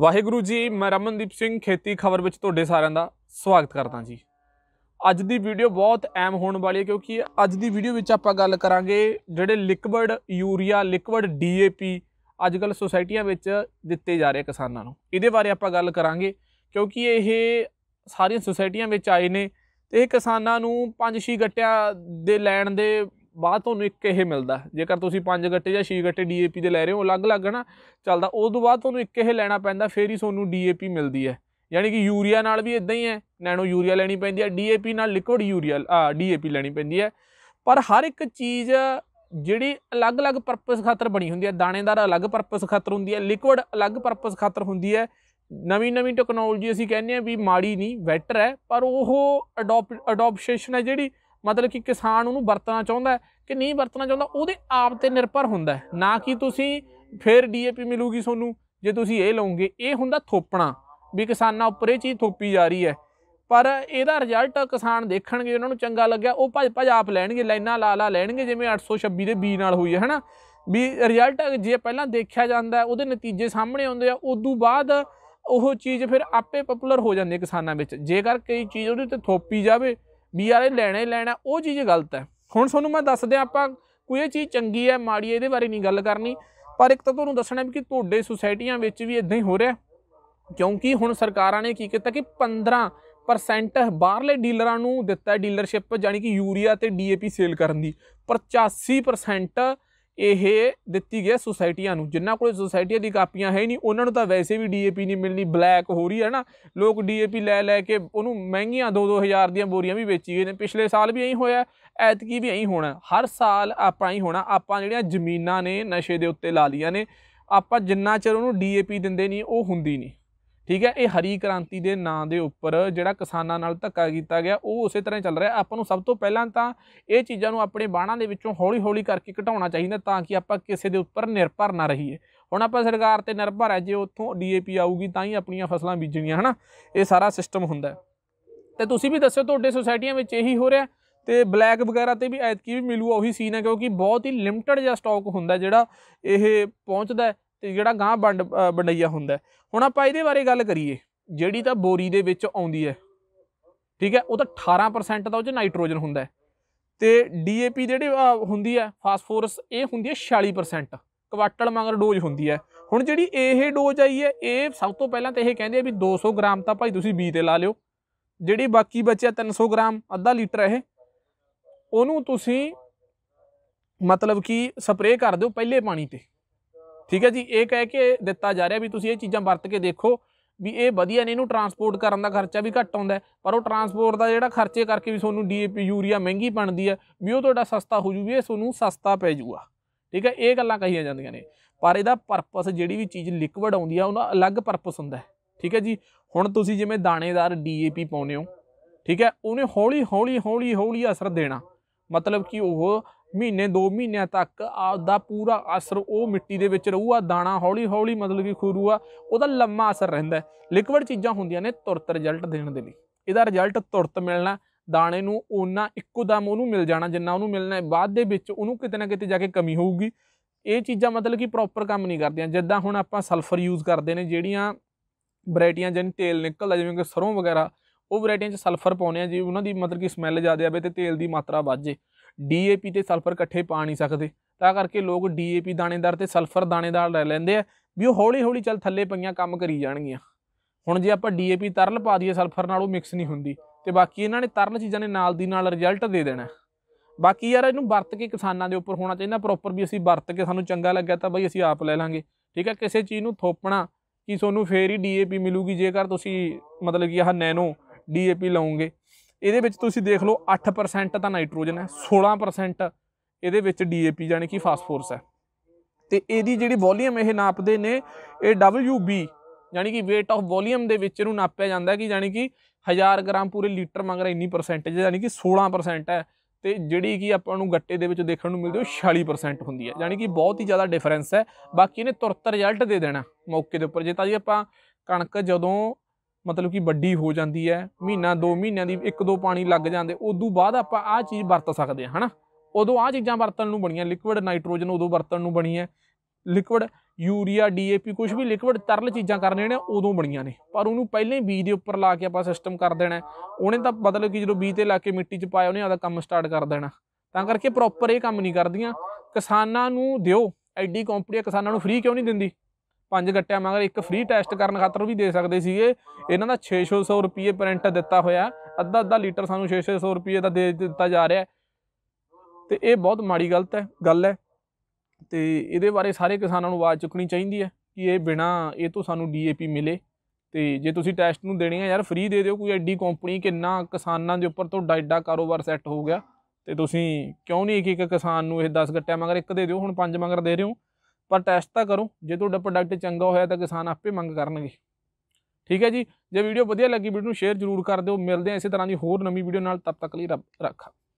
ਵਾਹਿਗੁਰੂ ਜੀ ਮੈਂ ਰਮਨਦੀਪ ਸਿੰਘ ਖੇਤੀ ਖਬਰ ਵਿੱਚ ਤੁਹਾਡੇ ਸਾਰਿਆਂ ਦਾ ਸਵਾਗਤ ਕਰਦਾ ਜੀ ਅੱਜ ਦੀ ਵੀਡੀਓ ਬਹੁਤ ਐਮ ਹੋਣ ਵਾਲੀ ਹੈ ਕਿਉਂਕਿ ਅੱਜ ਦੀ ਵੀਡੀਓ ਵਿੱਚ ਆਪਾਂ ਗੱਲ ਕਰਾਂਗੇ ਜਿਹੜੇ ਲਿਕਵਿਡ ਯੂਰੀਆ ਲਿਕਵਿਡ ਡੀਏਪੀ ਅੱਜ ਕੱਲ ਸੁਸਾਇਟੀਆਂ ਵਿੱਚ ਦਿੱਤੇ ਜਾ ਰਹੇ ਕਿਸਾਨਾਂ ਨੂੰ ਇਹਦੇ ਬਾਰੇ ਆਪਾਂ ਗੱਲ ਕਰਾਂਗੇ ਕਿਉਂਕਿ ਇਹ ਸਾਰੀਆਂ ਸੁਸਾਇਟੀਆਂ ਵਿੱਚ ਆਏ ਨੇ ਤੇ ਇਹ ਕਿਸਾਨਾਂ ਨੂੰ 5-6 ਗੱਟਿਆਂ ਦੇ ਲੈਣ ਦੇ ਬਾਅਦ ਤੁਹਾਨੂੰ ਇੱਕ ਇਹ ਮਿਲਦਾ ਜੇਕਰ ਤੁਸੀਂ 5 ਗੱਟੇ ਜਾਂ 6 ਗੱਟੇ ਡੀਏਪੀ ਦੇ ਲੈ ਰਹੇ ਹੋ ਅਲੱਗ-ਅਲੱਗ ਨਾ ਚੱਲਦਾ ਉਸ ਤੋਂ ਬਾਅਦ ਤੁਹਾਨੂੰ ਇੱਕ ਇਹ ਲੈਣਾ ਪੈਂਦਾ ਫੇਰ ਹੀ ਤੁਹਾਨੂੰ ਡੀਏਪੀ ਮਿਲਦੀ ਹੈ ਯਾਨੀ ਕਿ ਯੂਰੀਆ ਨਾਲ ਵੀ ਇਦਾਂ ਹੀ ਹੈ ਨੈਨੋ ਯੂਰੀਆ ਲੈਣੀ ਪੈਂਦੀ ਹੈ ਡੀਏਪੀ ਨਾਲ ਲਿਕਵਿਡ ਯੂਰੀਆ ਆ ਡੀਏਪੀ ਲੈਣੀ ਪੈਂਦੀ ਹੈ ਪਰ ਹਰ ਇੱਕ ਚੀਜ਼ ਜਿਹੜੀ ਅਲੱਗ-ਅਲੱਗ ਪਰਪਸ ਖਾਤਰ ਬਣੀ ਹੁੰਦੀ ਹੈ ਦਾਣੇਦਾਰ ਅਲੱਗ ਪਰਪਸ ਖਾਤਰ ਹੁੰਦੀ ਹੈ ਲਿਕਵਿਡ ਅਲੱਗ ਪਰਪਸ ਖਾਤਰ ਹੁੰਦੀ ਹੈ ਨਵੀਂ-ਨਵੀਂ ਟੈਕਨੋਲੋਜੀ ਅਸੀਂ ਕਹਿੰਦੇ ਆ ਵੀ ਮਾੜੀ ਨਹੀਂ ਬੈਟਰ ਹੈ ਪਰ ਉਹ ਅਡਾਪਸ਼ਨ ਹੈ ਜਿਹੜੀ ਮਤਲਬ ਕਿ ਕਿਸਾਨ ਉਹਨੂੰ ਵਰਤਣਾ ਚਾਹੁੰਦਾ ਕਿ ਨਹੀਂ ਵਰਤਣਾ ਚਾਹੁੰਦਾ ਉਹਦੇ ਆਪ ਤੇ ਨਿਰਭਰ ਹੁੰਦਾ ਨਾ ਕਿ ਤੁਸੀਂ ਫਿਰ ਡੀਏਪੀ ਮਿਲੂਗੀ ਤੁਹਾਨੂੰ ਜੇ ਤੁਸੀਂ ਇਹ ਲਓਗੇ ਇਹ ਹੁੰਦਾ ਥੋਪਣਾ ਵੀ ਕਿਸਾਨਾਂ ਉੱਪਰ ਇਹ ਚੀਜ਼ ਥੋਪੀ ਜਾ ਰਹੀ ਹੈ ਪਰ ਇਹਦਾ ਰਿਜ਼ਲਟ ਕਿਸਾਨ ਦੇਖਣਗੇ ਉਹਨਾਂ ਨੂੰ ਚੰਗਾ ਲੱਗਿਆ ਉਹ ਭੱਜ ਭੱਜ ਆਪ ਲੈਣਗੇ ਲਾਈਨਾਂ ਲਾ ਲਾ ਲੈਣਗੇ ਜਿਵੇਂ 826 ਦੇ ਬੀ ਨਾਲ ਹੋਈ ਹੈ ਹਨਾ ਵੀ ਰਿਜ਼ਲਟ ਜੇ ਪਹਿਲਾਂ ਦੇਖਿਆ ਜਾਂਦਾ ਉਹਦੇ ਨਤੀਜੇ ਸਾਹਮਣੇ ਆਉਂਦੇ ਆ ਉਦੋਂ ਬਾਅਦ ਉਹ ਚੀਜ਼ ਫਿਰ ਆਪੇ ਪਪੂਲਰ ਹੋ ਜਾਂਦੀ ਹੈ ਕਿਸਾਨਾਂ ਵਿੱਚ ਜੇਕਰ ਕਈ ਚੀਜ਼ ਉਹਦੇ ਤੇ ਥੋਪੀ ਜਾਵੇ ਵੀ ਯਾਰ ਇਹ ਲੈਣਾ ਹੀ ਲੈਣਾ ਉਹ ਚੀਜ਼ ਗਲਤ ਹੈ ਹੁਣ ਤੁਹਾਨੂੰ ਮੈਂ ਦੱਸ ਦਿਆਂ ਆਪਾਂ ਕੋਈ ਇਹ ਚੀਜ਼ ਚੰਗੀ ਹੈ ਮਾੜੀ ਹੈ ਇਹਦੇ ਬਾਰੇ ਨਹੀਂ ਗੱਲ ਕਰਨੀ ਪਰ ਇੱਕ ਤਾਂ ਤੁਹਾਨੂੰ ਦੱਸਣਾ ਵੀ ਕਿ ਤੁਹਾਡੇ ਸੁਸਾਇਟੀਆਂ ਵਿੱਚ ਵੀ ਇਦਾਂ ਹੀ ਹੋ ਰਿਹਾ ਕਿਉਂਕਿ ਹੁਣ ਸਰਕਾਰਾਂ ਨੇ ਕੀ ਕੀਤਾ ਕਿ 15% ਬਾਹਰਲੇ ਡੀਲਰਾਂ ਨੂੰ ਦਿੱਤਾ ਡੀਲਰਸ਼ਿਪ ਜਾਨੀ ਕਿ ਯੂਰੀਆ ਤੇ ਡੀਏਪੀ ਸੇਲ ਕਰਨ ਦੀ 85% ਇਹ ਦਿੱਤੀ ਗਿਆ ਸੁਸਾਇਟੀਆਂ ਨੂੰ ਜਿਨ੍ਹਾਂ ਕੋਲ ਸੁਸਾਇਟੀਆਂ ਦੀ ਕਾਪੀਆਂ ਹੈ ਨਹੀਂ ਉਹਨਾਂ ਨੂੰ ਤਾਂ ਵੈਸੇ ਵੀ ਡੀਏਪੀ ਨਹੀਂ ਮਿਲਣੀ ਬਲੈਕ ਹੋ ਰਹੀ ਹੈ ਨਾ ਲੋਕ ਡੀਏਪੀ ਲੈ ਲੈ ਕੇ ਉਹਨੂੰ ਮਹਿੰਗੀਆਂ 2-2000 ਦੀਆਂ ਬੋਰੀਆਂ ਵੀ ਵੇਚੀ ਗਏ ਨੇ ਪਿਛਲੇ ਸਾਲ ਵੀ ਐਂ ਹੋਇਆ ਐਤਕੀ ਵੀ ਐਂ ਹੋਣਾ ਹਰ ਸਾਲ ਆਪਾਂ ਐਂ ਹੋਣਾ ਆਪਾਂ ਜਿਹੜੀਆਂ ਜ਼ਮੀਨਾਂ ਨੇ ਨਸ਼ੇ ਦੇ ਉੱਤੇ ਲਾ ਲੀਆਂ ਨੇ ਆਪਾਂ ਜਿੰਨਾ ਚਿਰ ਉਹਨੂੰ ਡੀਏਪੀ ਦਿੰਦੇ ਨਹੀਂ ਉਹ ਹੁੰਦੀ ਨਹੀਂ ਠੀਕ ਹੈ ਇਹ ਹਰੀ ਕ੍ਰਾਂਤੀ ਦੇ ਨਾਂ ਦੇ ਉੱਪਰ ਜਿਹੜਾ ਕਿਸਾਨਾਂ ਨਾਲ ਧੱਕਾ ਕੀਤਾ ਗਿਆ ਉਹ ਉਸੇ ਤਰ੍ਹਾਂ ਚੱਲ ਰਿਹਾ ਆਪਾਂ ਨੂੰ ਸਭ ਤੋਂ ਪਹਿਲਾਂ ਤਾਂ ਇਹ ਚੀਜ਼ਾਂ ਨੂੰ ਆਪਣੇ ਬਾਣਾ ਦੇ ਵਿੱਚੋਂ ਹੌਲੀ-ਹੌਲੀ ਕਰਕੇ ਘਟਾਉਣਾ ਚਾਹੀਦਾ ਤਾਂ ਕਿ ਆਪਾਂ ਕਿਸੇ ਦੇ ਉੱਪਰ ਨਿਰਭਰ ਨਾ ਰਹੀਏ ਹੁਣ ਆਪਾਂ ਸਰਕਾਰ ਤੇ ਨਿਰਭਰ ਹੈ ਜੇ ਉੱਥੋਂ ਡੀਏਪੀ ਆਊਗੀ ਤਾਂ ਹੀ ਆਪਣੀਆਂ ਫਸਲਾਂ ਬੀਜਣੀਆਂ ਹਨਾ ਇਹ ਸਾਰਾ ਸਿਸਟਮ ਹੁੰਦਾ ਤੇ ਤੁਸੀਂ ਵੀ ਦੱਸਿਓ ਤੁਹਾਡੇ ਸੁਸਾਇਟੀਆਂ ਵਿੱਚ ਇਹੀ ਹੋ ਰਿਹਾ ਤੇ ਬਲੈਕ ਵਗੈਰਾ ਤੇ ਵੀ ਐਤਕੀ ਵੀ ਮਿਲੂ ਉਹੀ ਸੀਨ ਹੈ ਕਿਉਂਕਿ ਬਹੁਤ ਹੀ ਲਿਮਟਿਡ ਜਿਹਾ ਸਟਾਕ ਹੁੰਦਾ ਜਿਹੜਾ ਇਹ ਪਹੁੰਚਦਾ ਜਿਹੜਾ ਗਾਂ ਬੰਡ ਬੰਡਈਆ ਹੁੰਦਾ ਹੁਣ ਆਪਾਂ ਇਹਦੇ ਬਾਰੇ ਗੱਲ ਕਰੀਏ ਜਿਹੜੀ ਤਾਂ ਬੋਰੀ ਦੇ ਵਿੱਚ ਆਉਂਦੀ ਹੈ ਠੀਕ ਹੈ ਉਹ ਤਾਂ 18% ਤਾਂ ਉਹ 'ਚ ਨਾਈਟ੍ਰੋਜਨ ਹੁੰਦਾ ਤੇ ਡੀਏਪੀ ਜਿਹੜੀ ਹੁੰਦੀ ਹੈ ਫਾਸਫੋਰਸ ਇਹ ਹੁੰਦੀ ਹੈ 46% ਕੁਆਟਲ ਮੰਗਰ ਡੋਜ਼ ਹੁੰਦੀ ਹੈ ਹੁਣ ਜਿਹੜੀ ਇਹ ਡੋਜ਼ ਆਈ ਹੈ ਇਹ ਸਭ ਤੋਂ ਪਹਿਲਾਂ ਤਾਂ ਇਹ ਕਹਿੰਦੇ ਆ ਵੀ 200 ਗ੍ਰਾਮ ਤਾਂ ਭਾਈ ਤੁਸੀਂ ਬੀ ਤੇ ਲਾ ਲਿਓ ਜਿਹੜੀ ਬਾਕੀ ਬਚਿਆ 300 ਗ੍ਰਾਮ ਅੱਧਾ ਲੀਟਰ ਇਹ ਉਹਨੂੰ ਤੁਸੀਂ ਮਤਲਬ ਕਿ ਸਪਰੇਅ ਕਰ ਦਿਓ ਪਹਿਲੇ ਪਾਣੀ ਤੇ ਠੀਕ ਹੈ ਜੀ ਇਹ ਕਹਿ ਕੇ ਦਿੱਤਾ ਜਾ ਰਿਹਾ ਵੀ ਤੁਸੀਂ ਇਹ ਚੀਜ਼ਾਂ ਵਰਤ ਕੇ ਦੇਖੋ ਵੀ ਇਹ ਵਧੀਆ ਨੇ ਇਹਨੂੰ ਟਰਾਂਸਪੋਰਟ ਕਰਨ ਦਾ ਖਰਚਾ ਵੀ ਘੱਟ ਆਉਂਦਾ ਪਰ ਉਹ ਟਰਾਂਸਪੋਰਟ ਦਾ ਜਿਹੜਾ ਖਰਚੇ ਕਰਕੇ ਵੀ ਤੁਹਾਨੂੰ ਡੀਏਪੀ ਯੂਰੀਆ ਮਹਿੰਗੀ ਬਣਦੀ ਹੈ ਵੀ ਉਹ ਤੁਹਾਡਾ ਸਸਤਾ ਹੋ ਜੂ ਵੀ ਇਹ ਤੁਹਾਨੂੰ ਸਸਤਾ ਪੈ ਜੂਗਾ ਠੀਕ ਹੈ ਇਹ ਗੱਲਾਂ ਕਹੀਆਂ ਜਾਂਦੀਆਂ ਨੇ ਪਰ ਇਹਦਾ ਪਰਪਸ ਜਿਹੜੀ ਵੀ ਚੀਜ਼ ਲਿਕਵਿਡ ਆਉਂਦੀ ਆ ਉਹਦਾ ਅਲੱਗ ਪਰਪਸ ਹੁੰਦਾ ਹੈ ਠੀਕ ਹੈ ਜੀ ਹੁਣ ਤੁਸੀਂ ਜਿਵੇਂ ਦਾਣੇਦਾਰ ਡੀਏਪੀ ਪਾਉਨੇ ਹੋ ਠੀਕ ਹੈ ਉਹਨੇ ਹੌਲੀ ਹੌਲੀ ਹੌਲੀ ਹੌਲੀ ਅਸਰ ਦੇਣਾ ਮਤਲਬ ਕਿ ਉਹ ਮਹੀਨੇ 2 ਮਹੀਨਿਆਂ ਤੱਕ ਆਪਦਾ ਪੂਰਾ ਅਸਰ ਉਹ ਮਿੱਟੀ ਦੇ ਵਿੱਚ ਰਹੂਗਾ ਦਾਣਾ ਹੌਲੀ ਹੌਲੀ ਮਤਲਬ ਕਿ ਖੁਰੂਗਾ ਉਹਦਾ ਲੰਮਾ ਅਸਰ ਰਹਿੰਦਾ ਲਿਕਵਿਡ ਚੀਜ਼ਾਂ ਹੁੰਦੀਆਂ ਨੇ ਤੁਰਤ ਰਿਜ਼ਲਟ ਦੇਣ ਦੇ ਲਈ ਇਹਦਾ ਰਿਜ਼ਲਟ ਤੁਰਤ ਮਿਲਣਾ ਦਾਣੇ ਨੂੰ ਉਹਨਾਂ ਇੱਕੋ ਦਮ ਉਹਨੂੰ ਮਿਲ ਜਾਣਾ ਜਿੰਨਾ ਉਹਨੂੰ ਮਿਲਣਾ ਹੈ ਬਾਅਦ ਦੇ ਵਿੱਚ ਉਹਨੂੰ ਕਿਤੇ ਨਾ ਕਿਤੇ ਜਾ ਕੇ ਕਮੀ ਹੋਊਗੀ ਇਹ ਚੀਜ਼ਾਂ ਮਤਲਬ ਕਿ ਪ੍ਰੋਪਰ ਕੰਮ ਨਹੀਂ ਕਰਦੀਆਂ ਜਿੱਦਾਂ ਹੁਣ ਆਪਾਂ ਸਲਫਰ ਯੂਜ਼ ਕਰਦੇ ਨੇ ਜਿਹੜੀਆਂ ਵੈਰਾਈਟੀਆਂ ਜਿਵੇਂ ਤੇਲ ਨਿਕਲਦਾ ਜਿਵੇਂ ਕਿ ਸਰੋਂ ਵਗੈਰਾ ਉਹ ਵੈਰਾਈਟੀਆਂ 'ਚ ਸਲਫਰ ਪਾਉਂਦੇ ਆ ਜੀ ਉਹਨਾਂ ਦੀ ਮਤਲਬ ਕਿ ਸਮੈਲ ਜ਼ਿਆਦਾ ਆਵੇ ਤੇ ਤੇਲ ਦੀ ਮਾਤਰਾ ਵੱਧ ਜੇ ਡੀਏਪੀ ਤੇ ਸਲਫਰ ਇਕੱਠੇ ਪਾ ਨਹੀਂ ਸਕਦੇ ਤਾਂ ਕਰਕੇ ਲੋਕ ਡੀਏਪੀ ਦਾਣੇਦਾਰ ਤੇ ਸਲਫਰ ਦਾਣੇਦਾਰ ਲੈ ਲੈਂਦੇ ਆ ਵੀ ਉਹ ਹੌਲੀ ਹੌਲੀ ਚੱਲ ਥੱਲੇ ਪਈਆਂ ਕੰਮ ਕਰੀ ਜਾਣਗੀਆਂ ਹੁਣ ਜੇ ਆਪਾਂ ਡੀਏਪੀ ਤਰਲ ਪਾ ਦਈਏ ਸਲਫਰ ਨਾਲ ਉਹ ਮਿਕਸ ਨਹੀਂ ਹੁੰਦੀ ਤੇ ਬਾਕੀ ਇਹਨਾਂ ਨੇ ਤਰਲ ਚੀਜ਼ਾਂ ਨੇ ਨਾਲ ਦੀ ਨਾਲ ਰਿਜ਼ਲਟ ਦੇ ਦੇਣਾ ਬਾਕੀ ਯਾਰ ਇਹਨੂੰ ਵਰਤ ਕੇ ਕਿਸਾਨਾਂ ਦੇ ਉੱਪਰ ਹੋਣਾ ਚਾਹੀਦਾ ਪ੍ਰੋਪਰ ਵੀ ਅਸੀਂ ਵਰਤ ਕੇ ਸਾਨੂੰ ਚੰਗਾ ਲੱਗਿਆ ਤਾਂ ਬਈ ਅਸੀਂ ਆਪ ਲੈ ਲਾਂਗੇ ਠੀਕ ਹੈ ਕਿਸੇ ਚੀਜ਼ ਨੂੰ ਥੋਪਣਾ ਕਿ ਤੁਹਾਨੂੰ ਫੇਰ ਹੀ ਡੀਏਪੀ ਮਿਲੂਗੀ ਜੇਕਰ ਤੁਸੀਂ ਮਤਲਬ ਕਿ ਆਹ ਨੈਨੋ ਡੀਏਪੀ ਲਾਉਂਗੇ ਇਹਦੇ ਵਿੱਚ ਤੁਸੀਂ ਦੇਖ ਲਓ 8% ਤਾਂ ਨਾਈਟ੍ਰੋਜਨ ਹੈ 16% ਇਹਦੇ ਵਿੱਚ ਡੀਏਪੀ ਯਾਨੀ ਕਿ ਫਾਸਫੋਰਸ ਹੈ ਤੇ ਇਹਦੀ ਜਿਹੜੀ ਵੋਲੀਅਮ ਇਹ ਨਾਪਦੇ ਨੇ ਇਹ WB ਯਾਨੀ ਕਿ weight of volume ਦੇ ਵਿੱਚ ਇਹਨੂੰ ਨਾਪਿਆ ਜਾਂਦਾ ਕਿ ਯਾਨੀ ਕਿ 1000 ਗ੍ਰਾਮ ਪੂਰੇ ਲੀਟਰ ਮੰਗਰਾ ਇੰਨੀ ਪਰਸੈਂਟੇਜ ਯਾਨੀ ਕਿ 16% ਹੈ ਤੇ ਜਿਹੜੀ ਕਿ ਆਪਾਂ ਨੂੰ ਗੱਟੇ ਦੇ ਵਿੱਚ ਦੇਖਣ ਨੂੰ ਮਿਲਦੀ ਉਹ 46% ਹੁੰਦੀ ਹੈ ਯਾਨੀ ਕਿ ਬਹੁਤ ਹੀ ਜ਼ਿਆਦਾ ਡਿਫਰੈਂਸ ਹੈ ਬਾਕੀ ਇਹਨੇ ਤੁਰਤ ਰਿਜ਼ਲਟ ਦੇ ਦੇਣਾ ਮੌਕੇ ਦੇ ਉੱਪਰ ਜੇ ਤਾਂ ਜੀ ਆਪਾਂ ਕਣਕ ਜਦੋਂ ਮਤਲਬ ਕਿ ਵੱਡੀ ਹੋ ਜਾਂਦੀ ਹੈ ਮਹੀਨਾ ਦੋ ਮਹੀਨਿਆਂ ਦੀ ਇੱਕ ਦੋ ਪਾਣੀ ਲੱਗ ਜਾਂਦੇ ਉਦੋਂ ਬਾਅਦ ਆਪਾਂ ਆਹ ਚੀਜ਼ ਵਰਤ ਸਕਦੇ ਹਾਂ ਹਨਾ ਉਦੋਂ ਆਹ ਚੀਜ਼ਾਂ ਵਰਤਣ ਨੂੰ ਬਣੀਆਂ ਲਿਕੁਇਡ ਨਾਈਟ੍ਰੋਜਨ ਉਦੋਂ ਵਰਤਣ ਨੂੰ ਬਣੀ ਹੈ ਲਿਕੁਇਡ ਯੂਰੀਆ ਡੀਏਪੀ ਕੁਝ ਵੀ ਲਿਕੁਇਡ ਤਰਲ ਚੀਜ਼ਾਂ ਕਰਨੇ ਨੇ ਉਦੋਂ ਬਣੀਆਂ ਨੇ ਪਰ ਉਹਨੂੰ ਪਹਿਲੇ ਬੀਜ ਦੇ ਉੱਪਰ ਲਾ ਕੇ ਆਪਾਂ ਸਿਸਟਮ ਕਰ ਦੇਣਾ ਉਹਨੇ ਤਾਂ ਮਤਲਬ ਕਿ ਜਦੋਂ ਬੀਜ ਤੇ ਲਾ ਕੇ ਮਿੱਟੀ 'ਚ ਪਾਇਆ ਉਹਨੇ ਆਦਾ ਕੰਮ ਸਟਾਰਟ ਕਰ ਦੇਣਾ ਤਾਂ ਕਰਕੇ ਪ੍ਰੋਪਰ ਇਹ ਕੰਮ ਨਹੀਂ ਕਰਦੀਆਂ ਕਿਸਾਨਾਂ ਨੂੰ ਦਿਓ ਐਡੀ ਕੰਪਨੀ ਕਿਸਾਨਾਂ ਨੂੰ ਫ੍ਰੀ ਕਿਉਂ ਨਹੀਂ ਦਿੰਦੀ ਪੰਜ ਗੱਟਿਆਂ ਮਗਰ ਇੱਕ ਫ੍ਰੀ ਟੈਸਟ ਕਰਨ ਖਾਤਰ ਵੀ ਦੇ ਸਕਦੇ ਸੀਗੇ ਇਹਨਾਂ ਦਾ 6600 ਰੁਪਏ ਪ੍ਰਿੰਟ ਦਿੱਤਾ ਹੋਇਆ ਅੱਧਾ ਅੱਧਾ ਲੀਟਰ ਸਾਨੂੰ 6600 ਰੁਪਏ ਦਾ ਦੇ ਦਿੱਤਾ ਜਾ ਰਿਹਾ ਤੇ ਇਹ ਬਹੁਤ ਮਾੜੀ ਗਲਤ ਹੈ ਗੱਲ ਹੈ ਤੇ ਇਹਦੇ ਬਾਰੇ ਸਾਰੇ ਕਿਸਾਨਾਂ ਨੂੰ ਆਵਾਜ਼ ਚੁੱਕਣੀ ਚਾਹੀਦੀ ਹੈ ਕਿ ਇਹ ਬਿਨਾ ਇਹ ਤੋਂ ਸਾਨੂੰ ਡੀਏਪੀ ਮਿਲੇ ਤੇ ਜੇ ਤੁਸੀਂ ਟੈਸਟ ਨੂੰ ਦੇਣੀ ਹੈ ਯਾਰ ਫ੍ਰੀ ਦੇ ਦਿਓ ਕੋਈ ਐਡੀ ਕੰਪਨੀ ਕਿੰਨਾ ਕਿਸਾਨਾਂ ਦੇ ਉੱਪਰ ਤੋਂ ਡਾਡਾ ਕਾਰੋਬਾਰ ਸੈੱਟ ਹੋ ਗਿਆ ਤੇ ਤੁਸੀਂ ਕਿਉਂ ਨਹੀਂ ਇੱਕ ਇੱਕ ਕਿਸਾਨ ਨੂੰ ਇਹ 10 ਗੱਟਿਆ ਮਗਰ ਇੱਕ ਦੇ ਦਿਓ ਹੁਣ 5 ਮਗਰ ਦੇ ਰਹੇ ਹੋ ਪਰ ਟੈਸਟ ਤਾਂ ਕਰੋ ਜੇ ਤੁਹਾਡਾ ਪ੍ਰੋਡਕਟ ਚੰਗਾ ਹੋਇਆ ਤਾਂ ਕਿਸਾਨ ਆਪੇ ਮੰਗ ਕਰਨਗੇ ਠੀਕ ਹੈ ਜੀ ਜੇ ਵੀਡੀਓ ਵਧੀਆ ਲੱਗੀ ਵੀਡੀਓ ਨੂੰ ਸ਼ੇਅਰ ਜ਼ਰੂਰ ਕਰ ਦਿਓ ਮਿਲਦੇ ਆ ਇਸੇ ਤਰ੍ਹਾਂ ਦੀ ਹੋਰ ਨਵੀਂ ਵੀਡੀਓ ਨਾਲ ਤਦ ਤੱਕ ਲਈ ਰੱਬ ਰੱਖਾ